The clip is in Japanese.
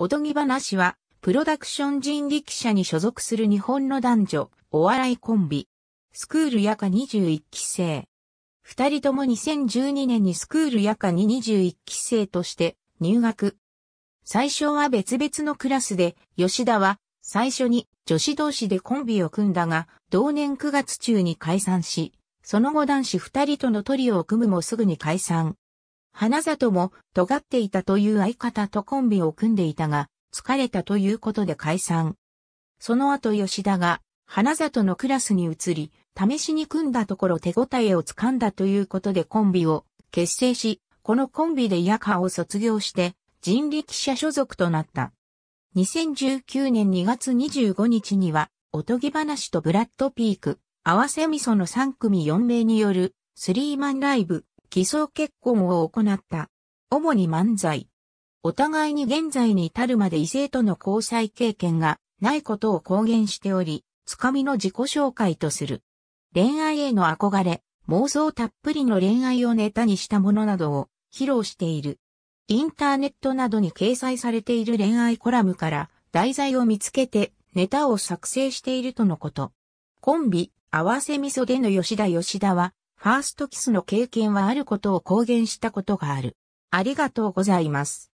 おとぎ話は、プロダクション人力車に所属する日本の男女、お笑いコンビ。スクール夜カ21期生。二人とも2012年にスクール夜カに21期生として入学。最初は別々のクラスで、吉田は最初に女子同士でコンビを組んだが、同年9月中に解散し、その後男子二人とのトリオを組むもすぐに解散。花里も尖っていたという相方とコンビを組んでいたが、疲れたということで解散。その後吉田が花里のクラスに移り、試しに組んだところ手応えをつかんだということでコンビを結成し、このコンビでヤカを卒業して人力車所属となった。2019年2月25日には、おとぎ話とブラッドピーク、合わせ味噌の3組4名によるスリーマンライブ、偽装結婚を行った。主に漫才。お互いに現在に至るまで異性との交際経験がないことを公言しており、つかみの自己紹介とする。恋愛への憧れ、妄想たっぷりの恋愛をネタにしたものなどを披露している。インターネットなどに掲載されている恋愛コラムから題材を見つけてネタを作成しているとのこと。コンビ、合わせ味噌での吉田吉田はファーストキスの経験はあることを公言したことがある。ありがとうございます。